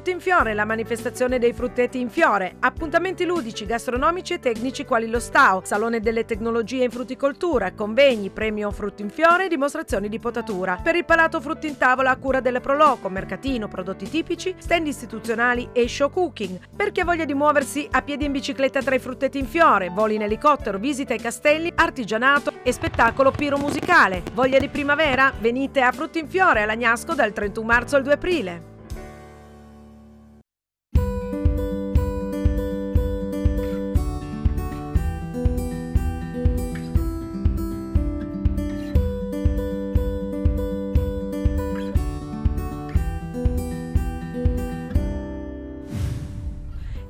frutti in Fiore, la manifestazione dei frutteti in fiore, appuntamenti ludici, gastronomici e tecnici quali lo STAO, Salone delle Tecnologie in Frutticoltura, convegni, premio frutti in Fiore e dimostrazioni di potatura. Per il palato frutti in Tavola a cura della Proloco, mercatino, prodotti tipici, stand istituzionali e show cooking. Per chi ha voglia di muoversi a piedi in bicicletta tra i frutteti in fiore, voli in elicottero, visita ai castelli, artigianato e spettacolo musicale. Voglia di primavera? Venite a Frutti in Fiore all'Agnasco dal 31 marzo al 2 aprile.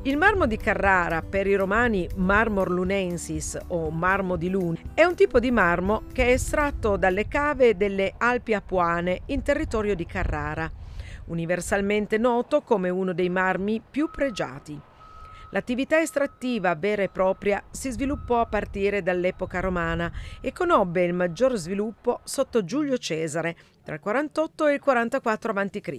Il marmo di Carrara, per i romani marmor lunensis o marmo di Luna, è un tipo di marmo che è estratto dalle cave delle Alpi Apuane in territorio di Carrara, universalmente noto come uno dei marmi più pregiati. L'attività estrattiva vera e propria si sviluppò a partire dall'epoca romana e conobbe il maggior sviluppo sotto Giulio Cesare tra il 48 e il 44 a.C.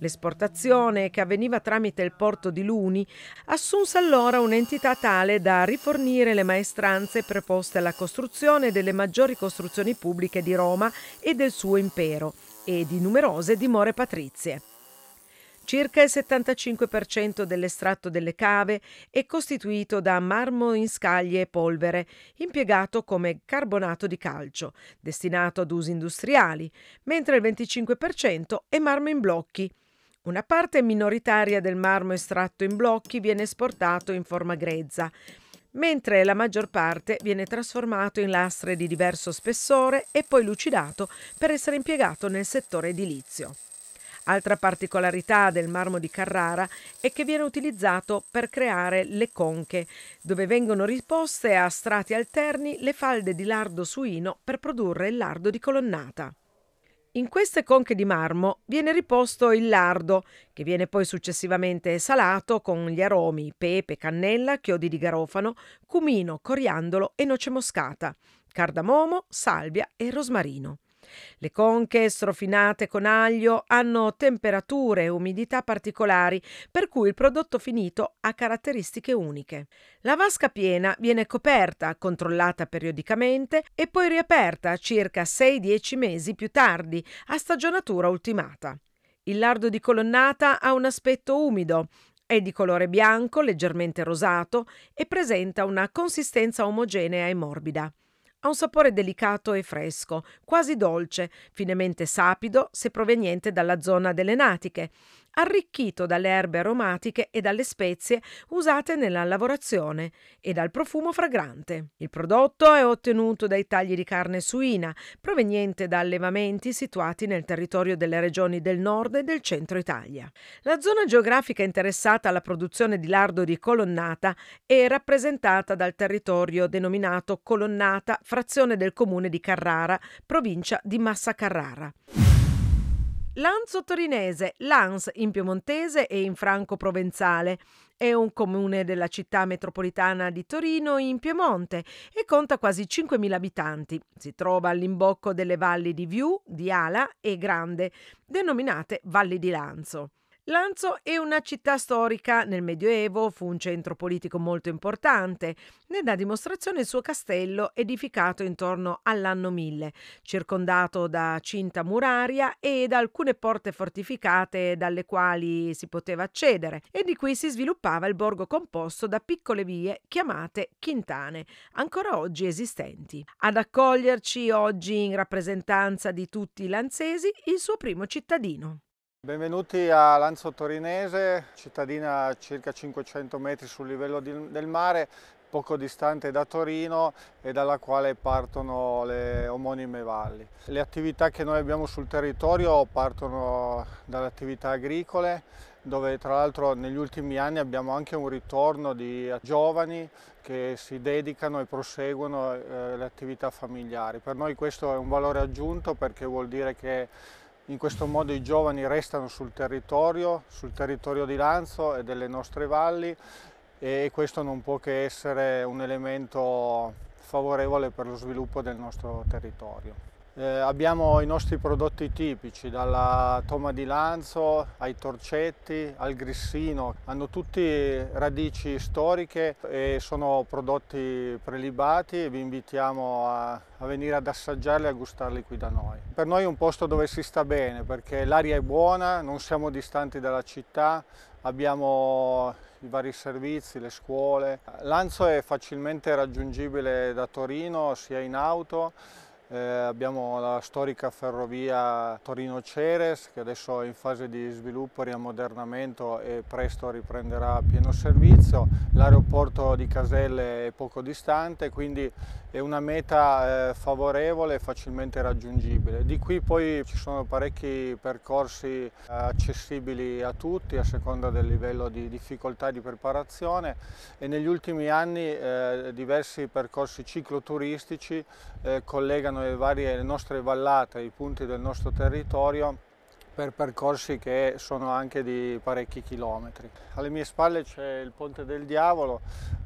L'esportazione, che avveniva tramite il porto di Luni, assunse allora un'entità tale da rifornire le maestranze preposte alla costruzione delle maggiori costruzioni pubbliche di Roma e del suo impero e di numerose dimore patrizie. Circa il 75% dell'estratto delle cave è costituito da marmo in scaglie e polvere, impiegato come carbonato di calcio, destinato ad usi industriali, mentre il 25% è marmo in blocchi, una parte minoritaria del marmo estratto in blocchi viene esportato in forma grezza, mentre la maggior parte viene trasformato in lastre di diverso spessore e poi lucidato per essere impiegato nel settore edilizio. Altra particolarità del marmo di Carrara è che viene utilizzato per creare le conche, dove vengono riposte a strati alterni le falde di lardo suino per produrre il lardo di colonnata. In queste conche di marmo viene riposto il lardo, che viene poi successivamente salato con gli aromi, pepe, cannella, chiodi di garofano, cumino, coriandolo e noce moscata, cardamomo, salvia e rosmarino. Le conche, strofinate con aglio, hanno temperature e umidità particolari, per cui il prodotto finito ha caratteristiche uniche. La vasca piena viene coperta, controllata periodicamente e poi riaperta circa 6-10 mesi più tardi, a stagionatura ultimata. Il lardo di colonnata ha un aspetto umido, è di colore bianco, leggermente rosato e presenta una consistenza omogenea e morbida. Ha un sapore delicato e fresco, quasi dolce, finemente sapido se proveniente dalla zona delle natiche arricchito dalle erbe aromatiche e dalle spezie usate nella lavorazione e dal profumo fragrante. Il prodotto è ottenuto dai tagli di carne suina proveniente da allevamenti situati nel territorio delle regioni del nord e del centro Italia. La zona geografica interessata alla produzione di lardo di colonnata è rappresentata dal territorio denominato Colonnata, frazione del comune di Carrara, provincia di Massa Carrara. Lanzo torinese, Lans in piemontese e in franco provenzale. È un comune della città metropolitana di Torino in Piemonte e conta quasi 5.000 abitanti. Si trova all'imbocco delle valli di Viù, di Ala e Grande, denominate Valli di Lanzo. Lanzo è una città storica, nel Medioevo fu un centro politico molto importante. Ne dà dimostrazione il suo castello, edificato intorno all'anno 1000, circondato da cinta muraria e da alcune porte fortificate dalle quali si poteva accedere, e di cui si sviluppava il borgo composto da piccole vie chiamate quintane, ancora oggi esistenti. Ad accoglierci oggi in rappresentanza di tutti i lanzesi il suo primo cittadino. Benvenuti a Lanzo Torinese, cittadina a circa 500 metri sul livello di, del mare, poco distante da Torino e dalla quale partono le omonime valli. Le attività che noi abbiamo sul territorio partono dalle attività agricole, dove tra l'altro negli ultimi anni abbiamo anche un ritorno di giovani che si dedicano e proseguono eh, le attività familiari. Per noi questo è un valore aggiunto perché vuol dire che in questo modo i giovani restano sul territorio, sul territorio di Lanzo e delle nostre valli e questo non può che essere un elemento favorevole per lo sviluppo del nostro territorio. Eh, abbiamo i nostri prodotti tipici, dalla toma di lanzo ai torcetti al grissino. Hanno tutti radici storiche e sono prodotti prelibati e vi invitiamo a, a venire ad assaggiarli e a gustarli qui da noi. Per noi è un posto dove si sta bene perché l'aria è buona, non siamo distanti dalla città, abbiamo i vari servizi, le scuole. Lanzo è facilmente raggiungibile da Torino sia in auto eh, abbiamo la storica ferrovia Torino-Ceres che adesso è in fase di sviluppo, e riammodernamento e presto riprenderà pieno servizio. L'aeroporto di Caselle è poco distante, quindi è una meta eh, favorevole e facilmente raggiungibile. Di qui poi ci sono parecchi percorsi eh, accessibili a tutti a seconda del livello di difficoltà di preparazione e negli ultimi anni eh, diversi percorsi cicloturistici eh, collegano sono le, varie, le nostre vallate, i punti del nostro territorio per percorsi che sono anche di parecchi chilometri. Alle mie spalle c'è il Ponte del Diavolo,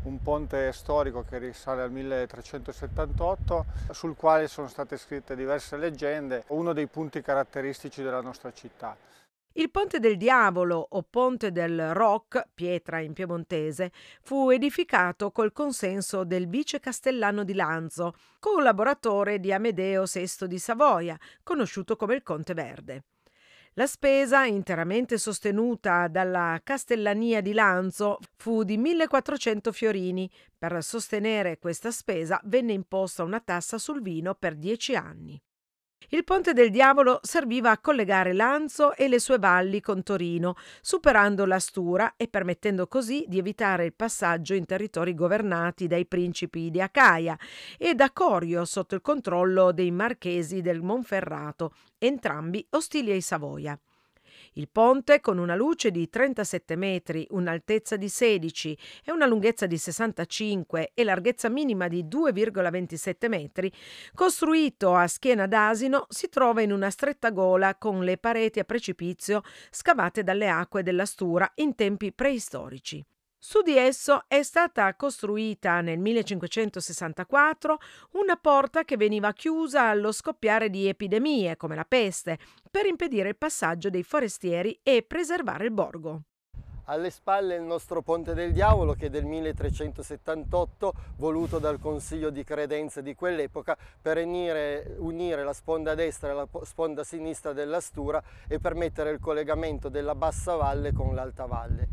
un ponte storico che risale al 1378, sul quale sono state scritte diverse leggende, uno dei punti caratteristici della nostra città. Il Ponte del Diavolo o Ponte del Roc, pietra in piemontese, fu edificato col consenso del vice castellano di Lanzo, collaboratore di Amedeo VI di Savoia, conosciuto come il Conte Verde. La spesa, interamente sostenuta dalla Castellania di Lanzo, fu di 1400 fiorini. Per sostenere questa spesa venne imposta una tassa sul vino per dieci anni. Il Ponte del Diavolo serviva a collegare Lanzo e le sue valli con Torino, superando la Stura e permettendo così di evitare il passaggio in territori governati dai principi di Acaia e da Corio sotto il controllo dei marchesi del Monferrato, entrambi ostili ai Savoia. Il ponte, con una luce di 37 metri, un'altezza di 16 e una lunghezza di 65 e larghezza minima di 2,27 metri, costruito a schiena d'asino, si trova in una stretta gola con le pareti a precipizio scavate dalle acque della Stura in tempi preistorici. Su di esso è stata costruita nel 1564 una porta che veniva chiusa allo scoppiare di epidemie come la peste per impedire il passaggio dei forestieri e preservare il borgo. Alle spalle il nostro Ponte del Diavolo che è del 1378, voluto dal Consiglio di Credenze di quell'epoca per unire, unire la sponda destra e la sponda sinistra dell'Astura e permettere il collegamento della bassa valle con l'alta valle.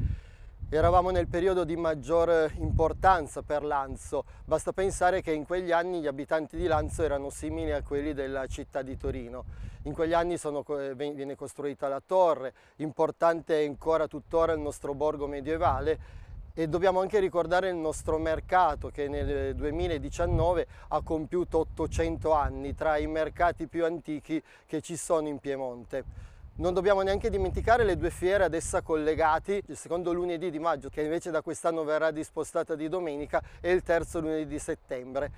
Eravamo nel periodo di maggior eh, importanza per Lanzo, basta pensare che in quegli anni gli abitanti di Lanzo erano simili a quelli della città di Torino. In quegli anni sono, eh, viene costruita la torre, importante è ancora tuttora il nostro borgo medievale e dobbiamo anche ricordare il nostro mercato che nel 2019 ha compiuto 800 anni tra i mercati più antichi che ci sono in Piemonte. Non dobbiamo neanche dimenticare le due fiere ad essa collegati, il secondo lunedì di maggio che invece da quest'anno verrà dispostata di domenica e il terzo lunedì di settembre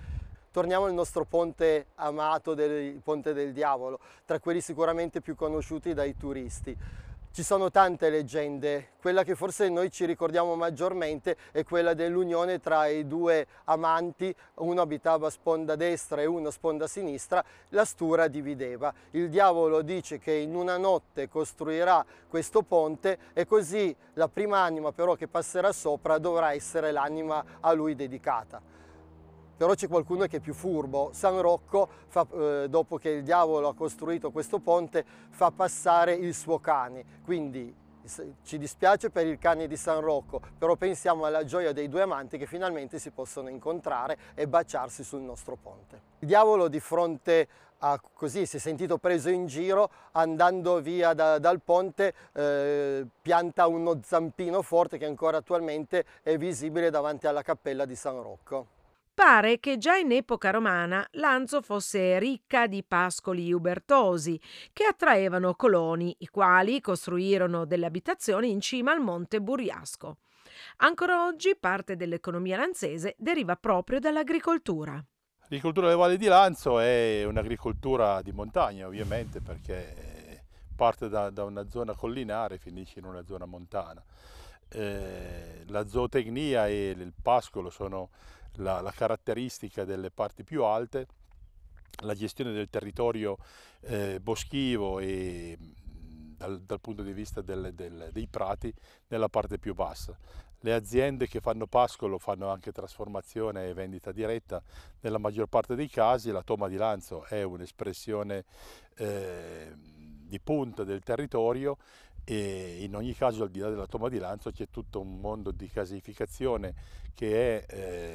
torniamo al nostro ponte amato, del, il ponte del diavolo, tra quelli sicuramente più conosciuti dai turisti. Ci sono tante leggende, quella che forse noi ci ricordiamo maggiormente è quella dell'unione tra i due amanti, uno abitava sponda destra e uno sponda sinistra, la stura divideva. Il diavolo dice che in una notte costruirà questo ponte e così la prima anima però che passerà sopra dovrà essere l'anima a lui dedicata però c'è qualcuno che è più furbo. San Rocco, fa, eh, dopo che il diavolo ha costruito questo ponte, fa passare il suo cane, quindi ci dispiace per il cane di San Rocco, però pensiamo alla gioia dei due amanti che finalmente si possono incontrare e baciarsi sul nostro ponte. Il diavolo di fronte a così si è sentito preso in giro, andando via da, dal ponte eh, pianta uno zampino forte che ancora attualmente è visibile davanti alla cappella di San Rocco. Pare che già in epoca romana Lanzo fosse ricca di pascoli ubertosi che attraevano coloni, i quali costruirono delle abitazioni in cima al monte Buriasco. Ancora oggi parte dell'economia lanzese deriva proprio dall'agricoltura. L'agricoltura delle valli di Lanzo è un'agricoltura di montagna, ovviamente, perché parte da, da una zona collinare e finisce in una zona montana. Eh, la zootecnia e il pascolo sono la, la caratteristica delle parti più alte, la gestione del territorio eh, boschivo e mm, dal, dal, punto di vista delle, delle, dei prati nella parte più bassa. Le aziende che fanno pascolo fanno anche trasformazione e vendita diretta, nella maggior parte dei casi la toma di lanzo è un'espressione eh, di punta del territorio e in ogni caso al di là della toma di lancio c'è tutto un mondo di casificazione che è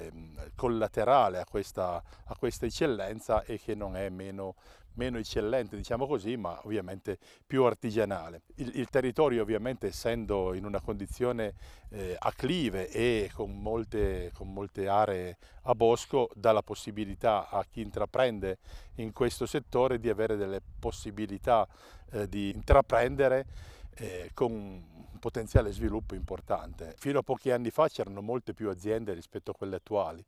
eh, collaterale a questa, a questa, eccellenza e che non è meno, meno, eccellente diciamo così ma ovviamente più artigianale. Il, il territorio ovviamente essendo in una condizione eh, aclive e con molte, con molte aree a bosco dà la possibilità a chi intraprende in questo settore di avere delle possibilità eh, di intraprendere eh, con un potenziale sviluppo importante. Fino a pochi anni fa c'erano molte più aziende rispetto a quelle attuali,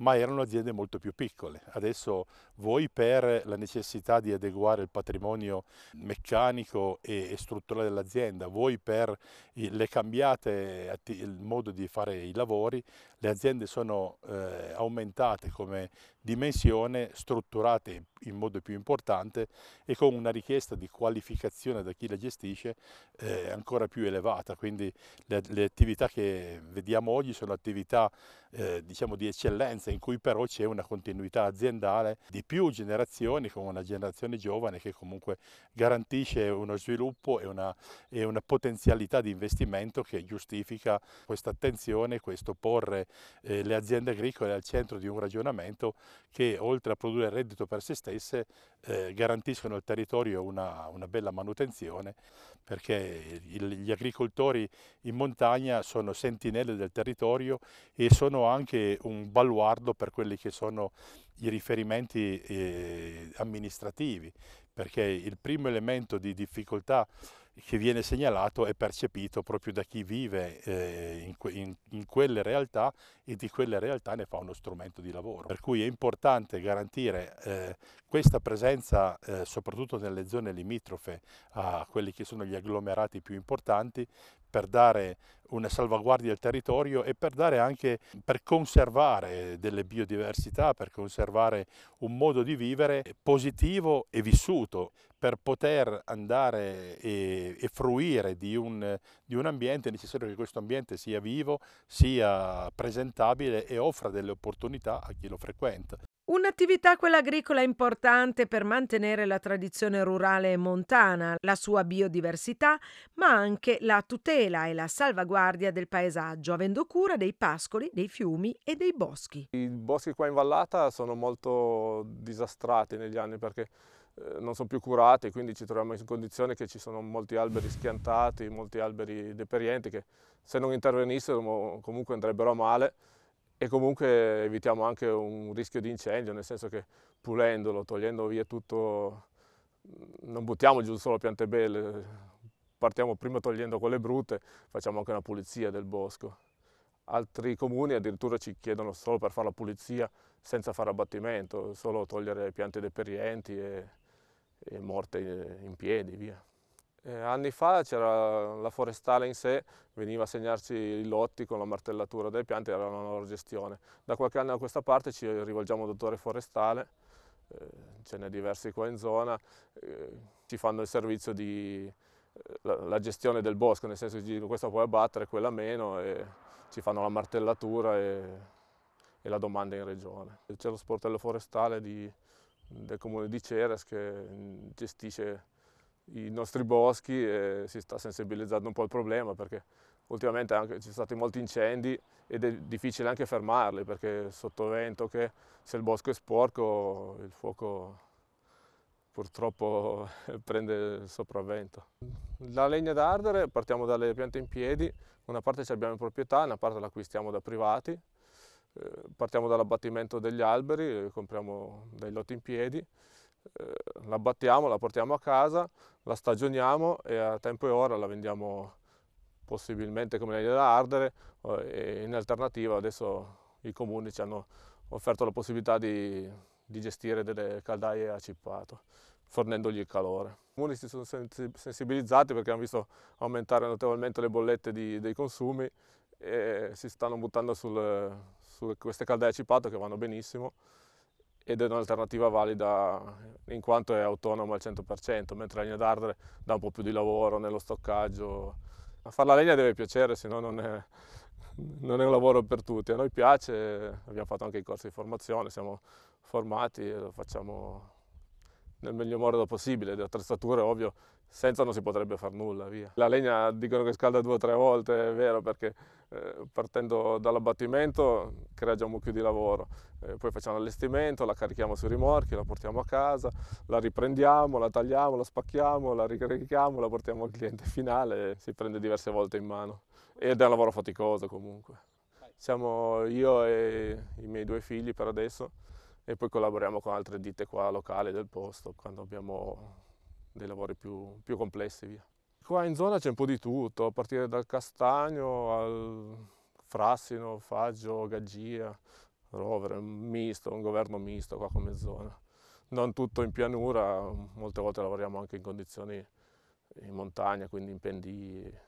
ma erano aziende molto più piccole. Adesso voi per la necessità di adeguare il patrimonio meccanico e, strutturale dell'azienda, voi per le cambiate, il modo di fare i lavori, le aziende sono eh, aumentate come dimensione, strutturate in modo più importante e con una richiesta di qualificazione da chi la gestisce eh, ancora più elevata. Quindi le, le, attività che vediamo oggi sono attività eh, diciamo di eccellenza in cui però c'è una continuità aziendale di più generazioni con una generazione giovane che comunque garantisce uno sviluppo e una, e una potenzialità di investimento che giustifica questa attenzione, questo porre eh, le aziende agricole al centro di un ragionamento che oltre a produrre reddito per se stesse eh, garantiscono al territorio una, una bella manutenzione perché il, gli agricoltori in montagna sono sentinelle del territorio e sono anche un baluardo riguardo per quelli che sono i riferimenti eh, amministrativi, perché il primo elemento di difficoltà che viene segnalato è percepito proprio da chi vive eh, in, in, in, quelle realtà e di quelle realtà ne fa uno strumento di lavoro. Per cui è importante garantire eh, questa presenza eh, soprattutto nelle zone limitrofe a quelli che sono gli agglomerati più importanti per dare una salvaguardia al territorio e per dare anche per conservare delle biodiversità, per conservare un modo di vivere positivo e vissuto, per poter andare e, e fruire di un, di un ambiente è necessario che questo ambiente sia vivo, sia presentabile e offra delle opportunità a chi lo frequenta. Un'attività quella agricola importante per mantenere la tradizione rurale e montana, la sua biodiversità, ma anche la tutela e la salvaguardia del paesaggio, avendo cura dei pascoli, dei fiumi e dei boschi. I boschi qua in vallata sono molto disastrati negli anni perché eh, non sono più curati, quindi ci troviamo in condizione che ci sono molti alberi schiantati, molti alberi deperienti che se non intervenissero comunque andrebbero a male e comunque evitiamo anche un rischio di incendio, nel senso che pulendolo, togliendo via tutto, mm, non buttiamo giù solo piante belle, partiamo prima togliendo quelle brutte, facciamo anche una pulizia del bosco. Altri comuni addirittura ci chiedono solo per fare la pulizia senza fare abbattimento, solo togliere piante deperienti e, e morte in piedi, via. Eh, anni fa c'era la forestale in sé, veniva a segnarci i lotti con la martellatura delle piante, era una loro gestione. Da qualche anno a questa parte ci rivolgiamo al dottore forestale, eh, ce n'è diversi qua in zona, eh, ci fanno il servizio di eh, la, gestione del bosco, nel senso che questa puoi abbattere, quella meno, e ci fanno la martellatura e, e la domanda in regione. C'è lo sportello forestale di, del comune di Ceres che mm, gestisce i nostri boschi e si sta sensibilizzando un po' il problema perché ultimamente anche, ci sono stati molti incendi ed è difficile anche fermarli perché sotto vento che se il bosco è sporco il fuoco purtroppo prende il sopravvento. La legna da ardere partiamo dalle piante in piedi, una parte ce l'abbiamo in proprietà, una parte l'acquistiamo da privati, eh, partiamo dall'abbattimento degli alberi, compriamo dei lotti in piedi eh, la battiamo, la portiamo a casa, la stagioniamo e a tempo e ora la vendiamo possibilmente come legna da ardere eh, e in alternativa adesso i comuni ci hanno offerto la possibilità di, di gestire delle caldaie a cippato fornendogli il calore. I comuni si sono sensibilizzati perché hanno visto aumentare notevolmente le bollette di, dei consumi e si stanno buttando sul, su queste caldaie a cippato che vanno benissimo ed è un'alternativa valida in quanto è autonoma al 100%, mentre la linea d'ardere dà un po' più di lavoro nello stoccaggio. A fare la legna deve piacere, se no non è, non è un lavoro per tutti. A noi piace, abbiamo fatto anche i corsi di formazione, siamo formati e lo facciamo nel miglior modo possibile. Le attrezzature ovvio senza non si potrebbe fare nulla, via. La legna dicono che scalda due o tre volte, è vero, perché eh, partendo dall'abbattimento crea già un mucchio di lavoro, eh, poi facciamo l'allestimento, la carichiamo sui rimorchi, la portiamo a casa, la riprendiamo, la tagliamo, la spacchiamo, la ricarichiamo, la portiamo al cliente finale, si prende diverse volte in mano ed è un lavoro faticoso comunque. Siamo io e i miei due figli per adesso e poi collaboriamo con altre ditte qua locali del posto quando abbiamo dei lavori più, più complessi. Via. Qua in zona c'è un po' di tutto, a partire dal castagno al frassino, faggio, gaggia, rovere, un misto, un governo misto qua come zona. Non tutto in pianura, molte volte lavoriamo anche in condizioni in montagna, quindi in pendii,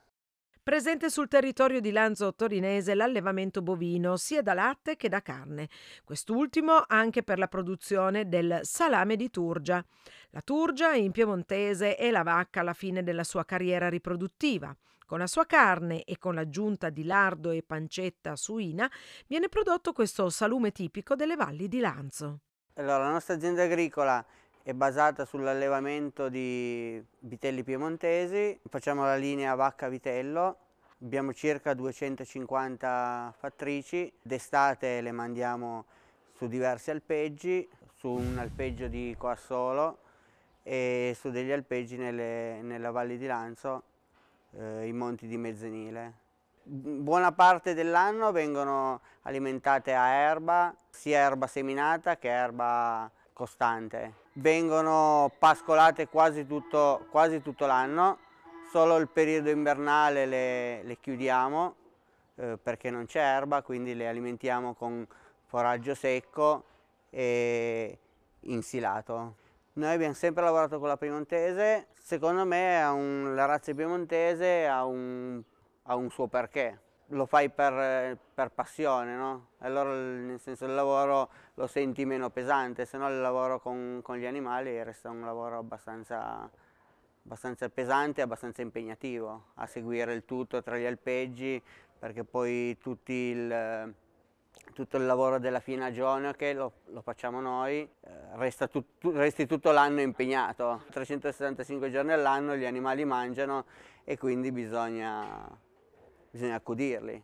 Presente sul territorio di Lanzo Torinese l'allevamento bovino, sia da latte che da carne. Quest'ultimo anche per la produzione del salame di Turgia. La Turgia in piemontese è la vacca alla fine della sua carriera riproduttiva. Con la sua carne e con l'aggiunta di lardo e pancetta suina viene prodotto questo salume tipico delle valli di Lanzo. Allora, la nostra azienda agricola è basata sull'allevamento di vitelli piemontesi, facciamo la linea vacca-vitello, abbiamo circa 250 fattrici, d'estate le mandiamo su diversi alpeggi, su un alpeggio di Coassolo e su degli alpeggi nelle, nella Valle di Lanzo, eh, i monti di Mezzenile. Buona parte dell'anno vengono alimentate a erba, sia erba seminata che erba costante vengono pascolate quasi tutto, tutto l'anno, solo il periodo invernale le, le chiudiamo eh, perché non c'è erba, quindi le alimentiamo con foraggio secco e insilato. Noi abbiamo sempre lavorato con la piemontese, secondo me un, la razza piemontese ha un, ha un suo perché lo fai per, per passione, no? Allora nel senso il lavoro lo senti meno pesante, se no il lavoro con, con gli animali resta un lavoro abbastanza, abbastanza pesante e abbastanza impegnativo a seguire il tutto tra gli alpeggi perché poi il, tutto il lavoro della fine giorno che lo, lo facciamo noi eh, resta tut, resti tutto l'anno impegnato 365 giorni all'anno gli animali mangiano e quindi bisogna bisogna accudirli.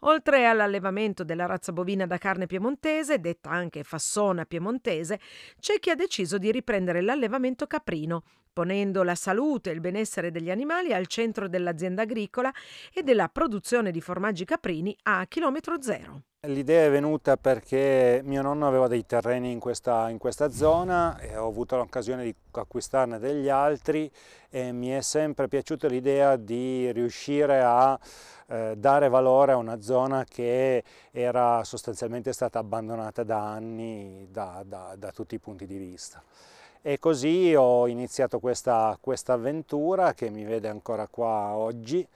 Oltre all'allevamento della razza bovina da carne piemontese, detta anche fassona piemontese, c'è chi ha deciso di riprendere l'allevamento caprino, ponendo la salute e il benessere degli animali al centro dell'azienda agricola e della produzione di formaggi caprini a chilometro zero. L'idea è venuta perché mio nonno aveva dei terreni in questa, in questa zona e ho avuto l'occasione di acquistarne degli altri e mi è sempre piaciuta l'idea di riuscire a eh, dare valore a una zona che era sostanzialmente stata abbandonata da anni da, da, da tutti i punti di vista. E così ho iniziato questa, questa avventura che mi vede ancora qua oggi.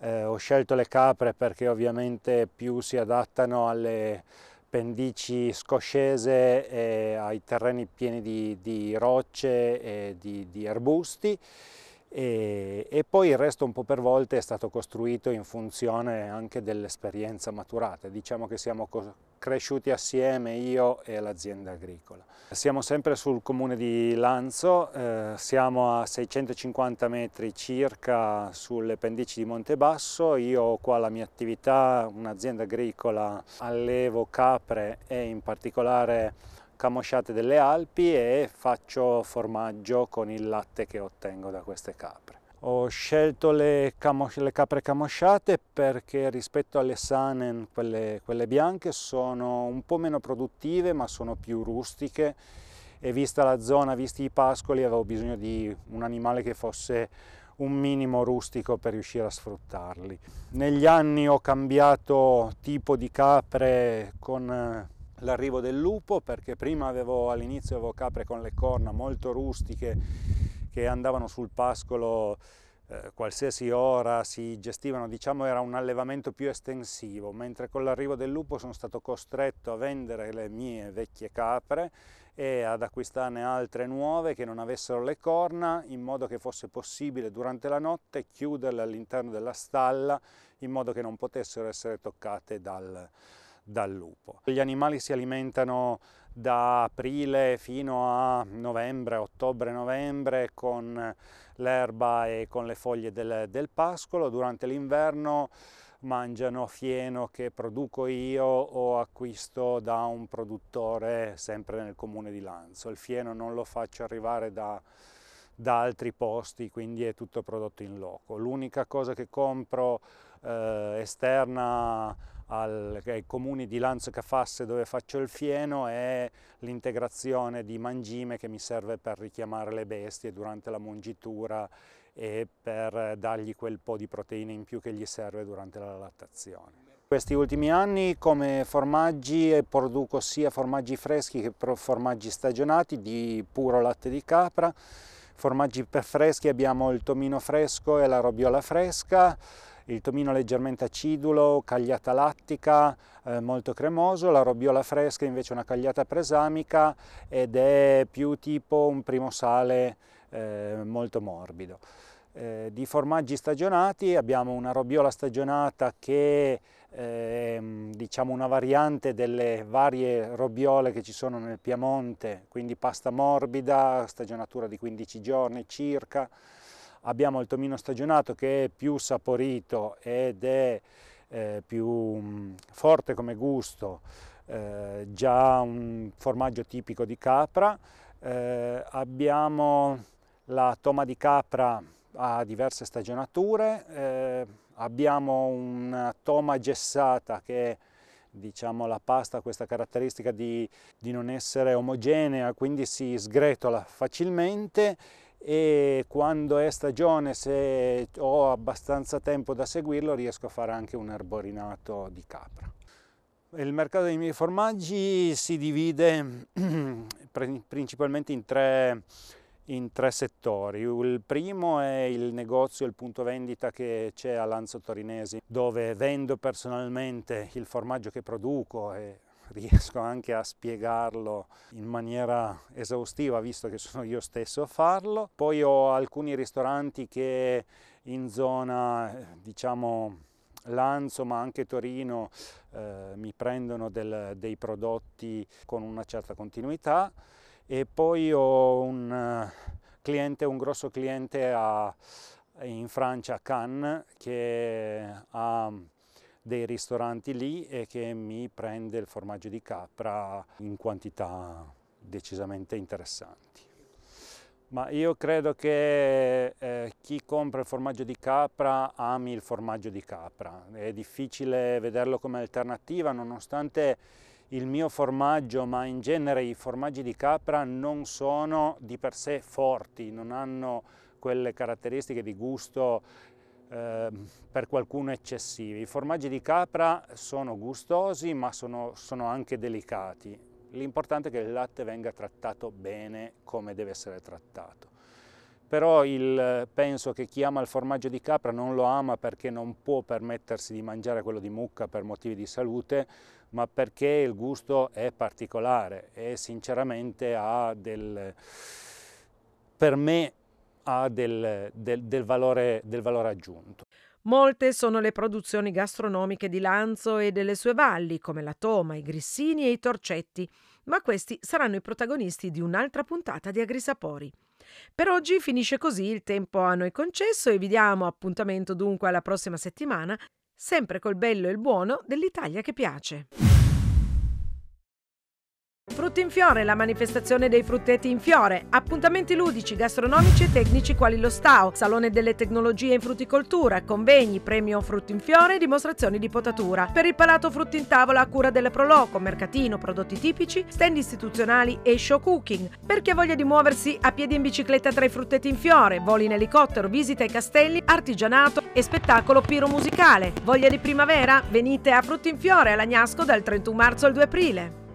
Eh, ho scelto le capre perché ovviamente più si adattano alle pendici scoscese e ai terreni pieni di, di rocce e di, di arbusti e, e, poi il resto un po' per volte è stato costruito in funzione anche dell'esperienza maturata, diciamo che siamo cresciuti assieme io e l'azienda agricola. Siamo sempre sul comune di Lanzo, eh, siamo a 650 metri circa sulle pendici di Montebasso, io ho qua la mia attività, un'azienda agricola, allevo capre e in particolare camosciate delle Alpi e faccio formaggio con il latte che ottengo da queste capre. Ho scelto le, le capre camosciate perché rispetto alle Sanen, quelle, quelle bianche, sono un po' meno produttive ma sono più rustiche e vista la zona, visti i pascoli, avevo bisogno di un animale che fosse un minimo rustico per riuscire a sfruttarli. Negli anni ho cambiato tipo di capre con l'arrivo del lupo perché prima avevo all'inizio avevo capre con le corna molto rustiche che andavano sul pascolo eh, qualsiasi ora si gestivano, diciamo era un allevamento più estensivo, mentre con l'arrivo del lupo sono stato costretto a vendere le mie vecchie capre e ad acquistarne altre nuove che non avessero le corna in modo che fosse possibile durante la notte chiuderle all'interno della stalla in modo che non potessero essere toccate dal, dal lupo. Gli animali si alimentano da aprile fino a novembre, ottobre-novembre con l'erba e con le foglie del, del pascolo. Durante l'inverno mangiano fieno che produco io o acquisto da un produttore sempre nel comune di Lanzo. Il fieno non lo faccio arrivare da, da altri posti, quindi è tutto prodotto in loco. L'unica cosa che compro eh, esterna al, ai comuni di Lanzo Caffasse dove faccio il fieno è l'integrazione di mangime che mi serve per richiamare le bestie durante la mungitura e per dargli quel po' di proteine in più che gli serve durante la lattazione. Questi ultimi anni come formaggi produco sia formaggi freschi che formaggi stagionati di puro latte di capra. Formaggi freschi abbiamo il tomino fresco e la robiola fresca il tomino leggermente acidulo, cagliata lattica, eh, molto cremoso, la robiola fresca invece una cagliata presamica ed è più tipo un primo sale eh, molto morbido. Eh, di formaggi stagionati abbiamo una robiola stagionata che è eh, ehm, diciamo una variante delle varie robiole che ci sono nel Piemonte, quindi pasta morbida, stagionatura di 15 giorni circa, abbiamo il tomino stagionato che è più saporito ed è eh, più mm, forte come gusto, eh, già un formaggio tipico di capra. Eh, abbiamo la toma di capra a diverse stagionature, eh, abbiamo una toma gessata che è diciamo, la pasta ha questa caratteristica di, di non essere omogenea, quindi si sgretola facilmente e quando è stagione, se ho abbastanza tempo da seguirlo, riesco a fare anche un arborinato di capra. Il mercato dei miei formaggi si divide principalmente in tre, in tre settori. Il primo è il negozio, il punto vendita che c'è a Lanzo Torinesi, dove vendo personalmente il formaggio che produco e riesco anche a spiegarlo in maniera esaustiva visto che sono io stesso a farlo. Poi ho alcuni ristoranti che in zona diciamo Lanzo ma anche Torino eh, mi prendono del, dei prodotti con una certa continuità e poi ho un eh, cliente, un grosso cliente a, in Francia, Cannes, che ha dei ristoranti lì e che mi prende il formaggio di capra in quantità decisamente interessanti. Ma io credo che eh, chi compra il formaggio di capra ami il formaggio di capra. È difficile vederlo come alternativa nonostante il mio formaggio, ma in genere i formaggi di capra non sono di per sé forti, non hanno quelle caratteristiche di gusto Ehm, per qualcuno eccessivi. I formaggi di capra sono gustosi ma sono, sono anche delicati. L'importante è che il latte venga trattato bene come deve essere trattato. Però il, penso che chi ama il formaggio di capra non lo ama perché non può permettersi di mangiare quello di mucca per motivi di salute, ma perché il gusto è particolare e sinceramente ha del... per me ha del, del, del, valore, del valore aggiunto. Molte sono le produzioni gastronomiche di Lanzo e delle sue valli, come la Toma, i Grissini e i Torcetti, ma questi saranno i protagonisti di un'altra puntata di Agrisapori. Per oggi finisce così il tempo a noi concesso e vi diamo appuntamento dunque alla prossima settimana, sempre col bello e il buono dell'Italia che piace. Frutti in Fiore, la manifestazione dei frutteti in fiore, appuntamenti ludici, gastronomici e tecnici quali lo Stao, Salone delle Tecnologie in Frutticoltura, convegni, premio Frutti in Fiore e dimostrazioni di potatura. Per il palato Frutti in Tavola a cura delle Proloco, mercatino, prodotti tipici, stand istituzionali e show cooking. Per chi ha voglia di muoversi a piedi in bicicletta tra i frutteti in fiore, voli in elicottero, visita ai castelli, artigianato e spettacolo piromusicale. Voglia di primavera? Venite a Frutti in Fiore all'Agnasco dal 31 marzo al 2 aprile.